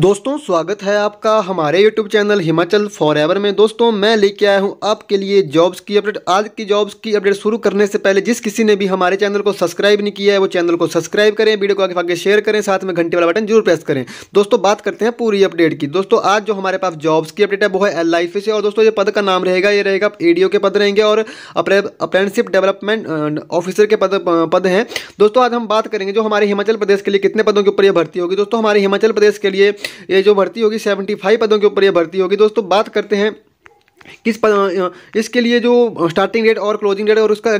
दोस्तों स्वागत है आपका हमारे YouTube चैनल हिमाचल फॉर में दोस्तों मैं लेके आया हूं आपके लिए जॉब्स की अपडेट आज की जॉब्स की अपडेट शुरू करने से पहले जिस किसी ने भी हमारे चैनल को सब्सक्राइब नहीं किया है वो चैनल को सब्सक्राइब करें वीडियो को आगे आगे शेयर करें साथ में घंटे वाला बटन जरूर प्रेस करें दोस्तों बात करते हैं पूरी अपडेट की दोस्तों आज जो हमारे पास जॉब्स की अपडेट है वो है एल आई e से और दोस्तों ये पद का नाम रहेगा ये रहेगा ए के पद रहेंगे और अप्रेंटिसिप डेवलपमेंट ऑफिसर के पद पद हैं दोस्तों आज हम बात करेंगे जो हमारे हिमाचल प्रदेश के लिए कितने पदों के ऊपर ये भर्ती होगी दोस्तों हमारे हिमाचल प्रदेश के लिए ये जो भर्ती होगी सेवेंटी फाइव पदों के ऊपर ये भर्ती होगी दोस्तों बात करते हैं किस पर इसके लिए जो स्टार्टिंग डेट और क्लोजिंग डेट और उसका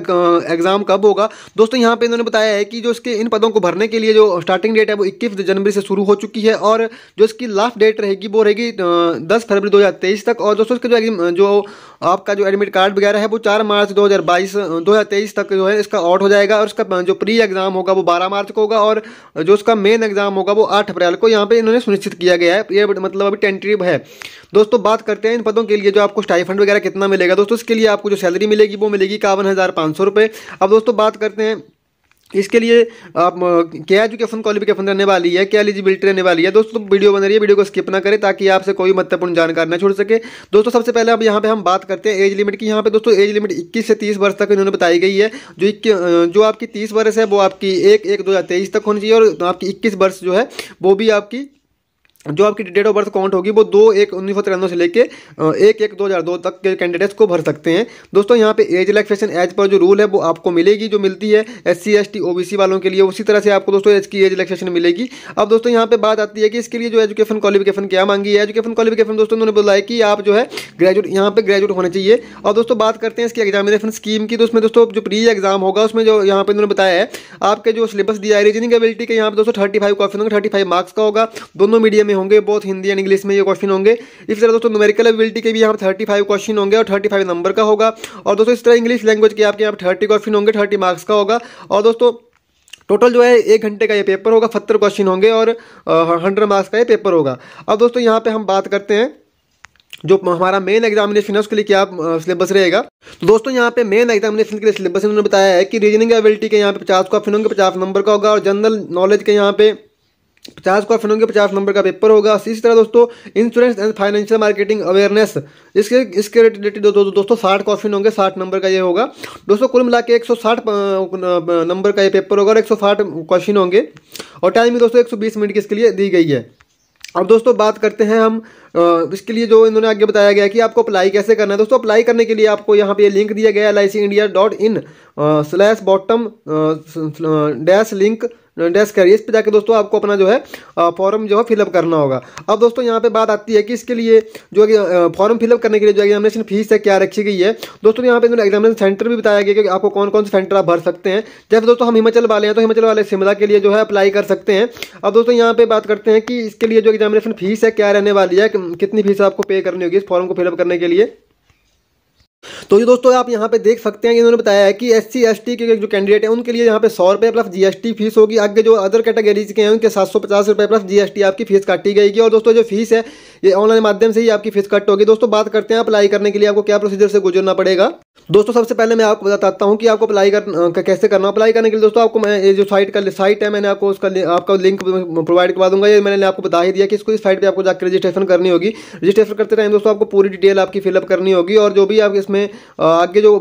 एग्ज़ाम कब होगा दोस्तों यहाँ पे इन्होंने बताया है कि जो इसके इन पदों को भरने के लिए जो स्टार्टिंग डेट है वो इक्कीस जनवरी से शुरू हो चुकी है और जो इसकी लास्ट डेट रहेगी वो रहेगी दस फरवरी 2023 तक और दोस्तों इसका जो जो आपका जो एडमिट कार्ड वगैरह है वो चार मार्च दो हज़ार तक जो है इसका आउट हो जाएगा और उसका जो प्री एग्ज़ाम होगा वो बारह मार्च को होगा और जो उसका मेन एग्ज़ाम होगा वो आठ अप्रैल को यहाँ पर इन्होंने सुनिश्चित किया गया है ये मतलब अभी टेंटिव है दोस्तों बात करते हैं इन पदों के लिए जो आपको स्टाइफंड वगैरह कितना मिलेगा दोस्तों इसके लिए आपको जो सैलरी मिलेगी वो मिलेगी इक्यावन हज़ार पाँच सौ रुपये अब दोस्तों बात करते हैं इसके लिए आप क्या एजुकेशन क्वालिफिकेशन रहने वाली है क्या एलिजिबिलिटी रहने वाली है दोस्तों वीडियो बन रही है वीडियो को स्किप ना करें ताकि आपसे कोई महत्वपूर्ण जानकारी ना छोड़ सके दोस्तों सबसे पहले अब यहाँ पे हम बात करते हैं एज लिमिट की यहाँ पे दोस्तों एज लिमिट 21 से 30 वर्ष तक इन्होंने बताई गई है जो इक्की जो आपकी तीस वर्ष है वो आपकी एक एक दो तक होनी चाहिए और आपकी इक्कीस वर्ष जो है वो भी आपकी जो आपकी डेट ऑफ बर्थ काउंट होगी वो दो एक उन्नीस सौ तिरानवे से लेके एक एक दो हज़ार दो तक के कैंडिडेट्स को भर सकते हैं दोस्तों यहाँ पे एज रिलैक्सेशन एज पर जो रूल है वो आपको मिलेगी जो मिलती है S C S T O B C वालों के लिए उसी तरह से आपको दोस्तों एज की एज रिलैक्सेशन मिलेगी अब दोस्तों यहाँ पे बात आती है कि इसके लिए जो एजुकेशन क्वालिफिकेशन क्या मांगी है एजुकेशन क्वालिफिकेशन दोस्तों उन्होंने बोला कि आप जो है ग्रेजुएट यहाँ पर ग्रेजुएट होना चाहिए और दोस्तों बात करते हैं इसकी एग्जामिनेशन स्कीम की तो उसमें दोस्तों जो प्री एग्जाम होगा उसमें जो यहाँ पर उन्होंने बताया है आपके जो सिलेबस दिया है रीजनिंग एबिलिटी के यहाँ पर दोस्तों थर्टी फाइव क्वेश्चन होंगे थर्टी फाइव मार्क्स का होगा दोनों मीडियम में होंगे बहुत हिंदी एंड इंग्लिश में ये क्वेश्चन होंगे इस तरह दोस्तों न्यूमेरिकल एबिलिटी के भी यहाँ थर्टी फाइव क्वेश्चन होंगे और थर्टी फाइव नंबर का होगा और दोस्तों इस तरह इंग्लिश लैंग्वेज के आपके यहाँ थर्टी क्वेश्चन होंगे थर्टी मार्क्स का होगा और दोस्तों टोटल जो है एक घंटे का ये पेपर होगा सत्तर क्वेश्चन होंगे और हंड्रेड मार्क्स का ये पेपर होगा अब दोस्तों यहाँ पर हम बात करते हैं जो हमारा मेन एग्जामिनेशन है उसके लिए क्या सिलेबस रहेगा तो दोस्तों यहाँ पे मेन एग्जामिनेशन के लिए सिलेबस उन्होंने बताया है कि रीजनिंग एबिलिटी के यहाँ पे पचास क्वेश्चन होंगे पचास नंबर का होगा और जनरल नॉलेज के यहाँ पे पचास क्वेश्चन होंगे पचास नंबर का पेपर होगा इसी तरह दोस्तों insurance and financial marketing awareness इसके इसके रिलेटेड दो, दो, दोस्तों साठ क्वेश्चन होंगे साठ नंबर का ये होगा दोस्तों कुल मिला के एक नंबर का ये पेपर होगा और एक क्वेश्चन होंगे और टाइम भी दोस्तों एक मिनट की इसके लिए दी गई है अब दोस्तों बात करते हैं हम इसके लिए जो इन्होंने आगे बताया गया कि आपको अप्लाई कैसे करना है दोस्तों अप्लाई करने के लिए आपको यहाँ पे लिंक दिया गया है L I C India dot in slash bottom dash link desk है इस पर जाकर दोस्तों आपको अपना जो है फॉर्म जो है फिलअप करना होगा अब दोस्तों यहाँ पे बात आती है कि इसके लिए जो फॉर्म फिलअप करने के लिए जो एग्जामिनेशन फीस है क्या रखी गई है दोस्तों यहाँ पे एग्जामिनेशन सेंटर भी बताया गया कि आपको कौन कौन से सेंटर आप भर सकते हैं जैसे दोस्तों हम हिमाचल वाले हैं तो हिमाचल वाले शिमला के लिए जो है अप्लाई कर सकते हैं अब दोस्तों यहाँ पे बात करते हैं कि इसके लिए जो एग्जामिनेशन फीस है क्या रहने वाली है कितनी फीस आपको पे करनी होगी इस फॉर्म को फिलअप करने के लिए तो ये दोस्तों आप यहाँ पे देख सकते हैं कि इन्होंने बताया है कि एस सी एस टी के जो कैंडिडेट हैं उनके लिए यहाँ पे सौ रुपये प्लस जीएसटी फीस होगी आगे जो अदर कैटेगरीज के हैं उनके सात सौ पचास रुपये प्लस जीएसटी आपकी फीस काटी गई और दोस्तों जो फीस है ये ऑनलाइन माध्यम से ही आपकी फीस कट होगी दोस्तों बात करते हैं अप्लाई करने के लिए आपको क्या प्रोसीजर से गुजरना पड़ेगा दोस्तों सबसे पहले मैं आपको बताता हूँ कि आपको अप्लाई कर कैसे करना अप्लाई करने के लिए दोस्तों आपको मैं ये जो साइट का साइट है मैंने आपको उसका आपका लिंक प्रोवाइड करवा दूंगा ये मैंने आपको बता ही दिया कि इसको इस साइट पे आपको जाकर रजिस्ट्रेशन करनी होगी रजिस्ट्रेशन करते टाइम दोस्तों आपको पूरी डिटेल आपकी फिलअप करनी होगी और जो भी आप इसमें आगे जो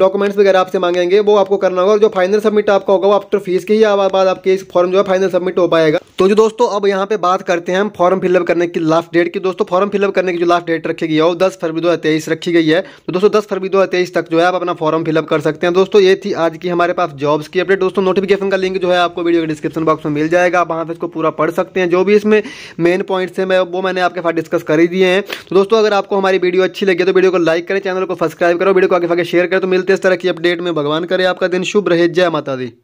डॉक्यूमेंट्स वगैरह आपसे मांगेंगे वो आपको करना होगा और जो फाइनल सबमिट आपका होगा वो आफ्टर फीस के ही बाद आपके इस फॉर्म जो है फाइनल सबमिट हो पाएगा तो जो दोस्तों अब यहाँ पे बात करते हैं हम फॉर्म फिलअप करने की लास्ट डेट की दोस्तों फॉर्म फिलअप करने की जो लास्ट डेट रखी गई है वो दस फरवरी दो रखी गई है तो दोस्तों दस फरवरी दो तक जो है आप अपना फॉर्म फिलअप कर सकते हैं दोस्तों ये थी आज की हमारे पास जॉब्स की अपडेट दोस्तों नोटिफिकेशन का लिंक जो है आपको वीडियो के डिस्क्रिप्शन बॉक्स में मिल जाएगा आप वहाँ पर इसको पूरा पढ़ सकते हैं जो भी इसमें मेन पॉइंट्स हैं मैं वो मैंने आपके साथ डिस्कस कर ही दिए हैं तो दोस्तों अगर आपको हमारी वीडियो अच्छी लगी तो वीडियो को लाइक करें चैनल को सब्सक्राइब करो वीडियो को आगे आगे शेयर करें तो मिलते इस तरह की अपडेट में भगवान करे आपका दिन शुभ रहे जय माता दी